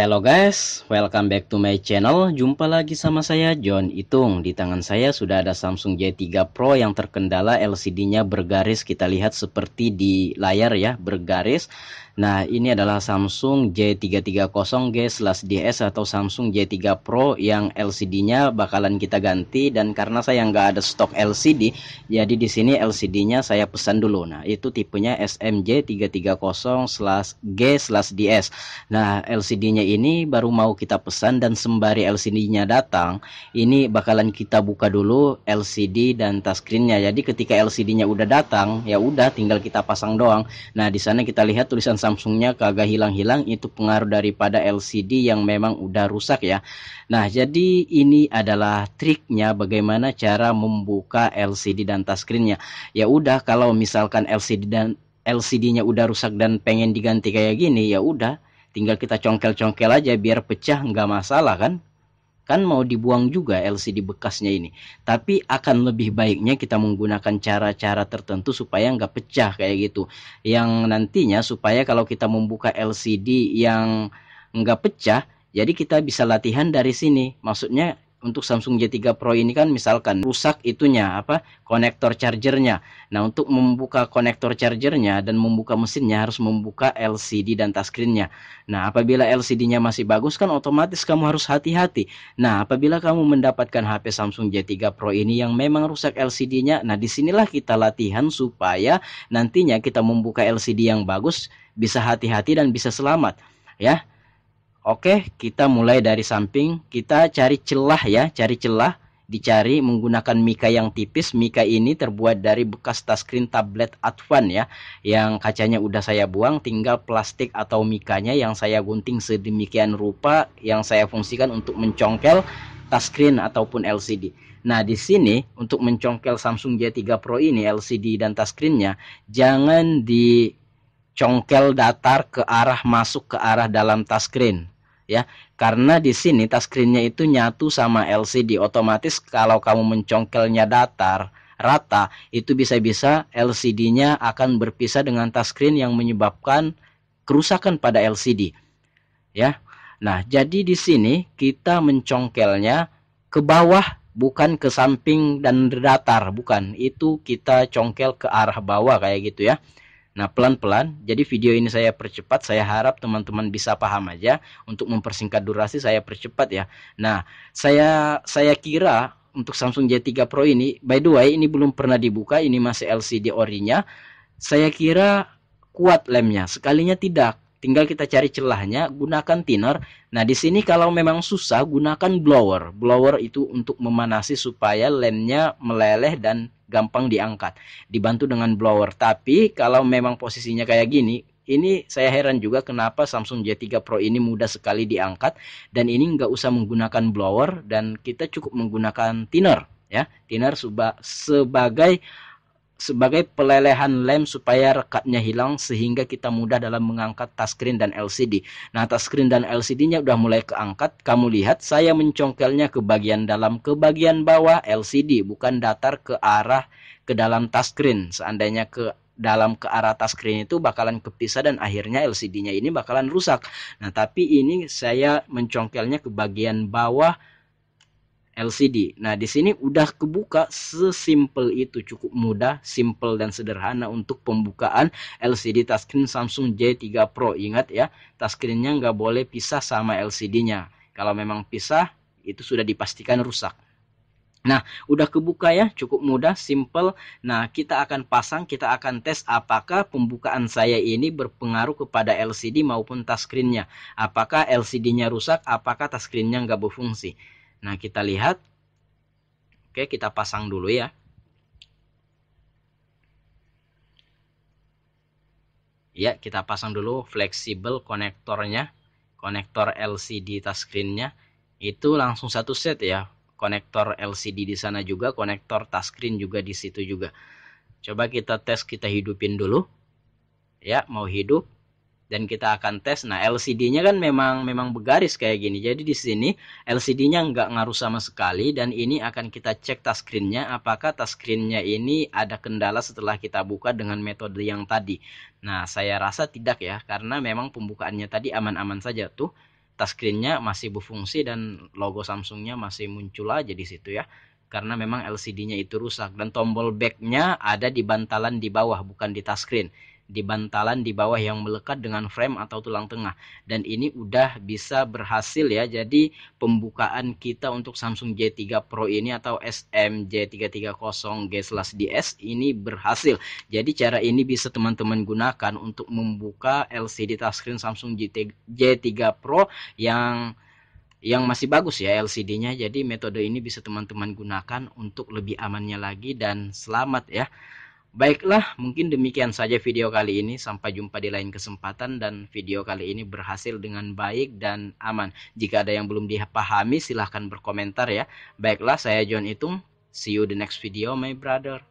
Hello guys, welcome back to my channel. Jumpa lagi sama saya John Itung. Di tangan saya sudah ada Samsung J3 Pro yang terkendala LCD-nya bergaris. Kita lihat seperti di layar ya, bergaris. Nah, ini adalah Samsung J330G/DS atau Samsung J3 Pro yang LCD-nya bakalan kita ganti dan karena saya nggak ada stok LCD, jadi di sini LCD-nya saya pesan dulu. Nah, itu tipenya SMJ330/G/DS. Nah, LCD-nya ini baru mau kita pesan dan sembari LCD-nya datang, ini bakalan kita buka dulu LCD dan touchscreen-nya. Jadi ketika LCD-nya udah datang, ya udah tinggal kita pasang doang. Nah, di sana kita lihat tulisan Samsungnya kagak hilang-hilang itu pengaruh daripada LCD yang memang udah rusak ya. Nah, jadi ini adalah triknya bagaimana cara membuka LCD dan touchscreennya. Ya udah kalau misalkan LCD dan LCD-nya udah rusak dan pengen diganti kayak gini ya udah tinggal kita congkel-congkel aja biar pecah nggak masalah kan kan mau dibuang juga LCD bekasnya ini tapi akan lebih baiknya kita menggunakan cara-cara tertentu supaya nggak pecah kayak gitu yang nantinya supaya kalau kita membuka LCD yang nggak pecah jadi kita bisa latihan dari sini maksudnya untuk Samsung J3 Pro ini kan misalkan rusak itunya apa konektor chargernya. Nah, untuk membuka konektor chargernya dan membuka mesinnya harus membuka LCD dan touchscreennya. Nah, apabila LCD-nya masih bagus kan otomatis kamu harus hati-hati. Nah, apabila kamu mendapatkan HP Samsung J3 Pro ini yang memang rusak LCD-nya, nah disinilah kita latihan supaya nantinya kita membuka LCD yang bagus bisa hati-hati dan bisa selamat ya. Oke, kita mulai dari samping. Kita cari celah ya, cari celah. Dicari menggunakan mika yang tipis. Mika ini terbuat dari bekas touchscreen tablet Advan ya, yang kacanya udah saya buang, tinggal plastik atau mikanya yang saya gunting sedemikian rupa yang saya fungsikan untuk mencongkel touchscreen ataupun LCD. Nah, di sini untuk mencongkel Samsung J3 Pro ini LCD dan touchscreen-nya jangan di congkel datar ke arah masuk ke arah dalam touchscreen ya karena di sini touchscreennya itu nyatu sama LCD otomatis kalau kamu mencongkelnya datar rata itu bisa-bisa LCD-nya akan berpisah dengan touchscreen yang menyebabkan kerusakan pada LCD ya nah jadi di sini kita mencongkelnya ke bawah bukan ke samping dan datar bukan itu kita congkel ke arah bawah kayak gitu ya Nah, pelan-pelan, jadi video ini saya percepat. Saya harap teman-teman bisa paham aja. Untuk mempersingkat durasi, saya percepat ya. Nah, saya saya kira untuk Samsung J3 Pro ini, by the way, ini belum pernah dibuka. Ini masih LCD orinya. Saya kira kuat lemnya. Sekalinya tidak. Tinggal kita cari celahnya, gunakan thinner. Nah, di sini kalau memang susah, gunakan blower. Blower itu untuk memanasi supaya lemnya meleleh dan gampang diangkat. Dibantu dengan blower. Tapi kalau memang posisinya kayak gini, ini saya heran juga kenapa Samsung J3 Pro ini mudah sekali diangkat dan ini nggak usah menggunakan blower dan kita cukup menggunakan thinner ya thinner sebagai sebagai pelelehan lem supaya rekatnya hilang sehingga kita mudah dalam mengangkat touchscreen dan LCD. Nah, touchscreen dan LCD-nya udah mulai keangkat. Kamu lihat saya mencongkelnya ke bagian dalam, ke bagian bawah LCD, bukan datar ke arah ke dalam touchscreen. Seandainya ke dalam ke arah touchscreen itu bakalan kepisah dan akhirnya LCD-nya ini bakalan rusak. Nah, tapi ini saya mencongkelnya ke bagian bawah LCD. Nah, di sini udah kebuka sesimpel itu, cukup mudah, simple dan sederhana untuk pembukaan LCD touchscreen Samsung J3 Pro. Ingat ya, touchscreennya nggak boleh pisah sama LCD-nya. Kalau memang pisah, itu sudah dipastikan rusak. Nah, udah kebuka ya, cukup mudah, simple. Nah, kita akan pasang, kita akan tes apakah pembukaan saya ini berpengaruh kepada LCD maupun touchscreen-nya. Apakah LCD-nya rusak, apakah touchscreen-nya nggak berfungsi. Nah, kita lihat. Oke, kita pasang dulu ya. Ya, kita pasang dulu fleksibel konektornya. Konektor LCD touchscreen-nya. Itu langsung satu set ya. Konektor LCD di sana juga, konektor touchscreen juga di situ juga. Coba kita tes, kita hidupin dulu. Ya, mau hidup dan kita akan tes. Nah, LCD-nya kan memang memang bergaris kayak gini. Jadi di sini LCD-nya nggak ngaruh sama sekali dan ini akan kita cek touchscreen-nya apakah touchscreen-nya ini ada kendala setelah kita buka dengan metode yang tadi. Nah, saya rasa tidak ya karena memang pembukaannya tadi aman-aman saja tuh. Touchscreen-nya masih berfungsi dan logo Samsung-nya masih muncul aja di situ ya karena memang LCD-nya itu rusak dan tombol back-nya ada di bantalan di bawah bukan di touchscreen di bantalan di bawah yang melekat dengan frame atau tulang tengah dan ini udah bisa berhasil ya jadi pembukaan kita untuk Samsung J3 Pro ini atau SMJ330G/DS ini berhasil jadi cara ini bisa teman-teman gunakan untuk membuka LCD touchscreen Samsung J3 Pro yang yang masih bagus ya LCD-nya jadi metode ini bisa teman-teman gunakan untuk lebih amannya lagi dan selamat ya Baiklah, mungkin demikian saja video kali ini. Sampai jumpa di lain kesempatan dan video kali ini berhasil dengan baik dan aman. Jika ada yang belum dipahami silahkan berkomentar ya. Baiklah, saya John Itung. See you the next video, my brother.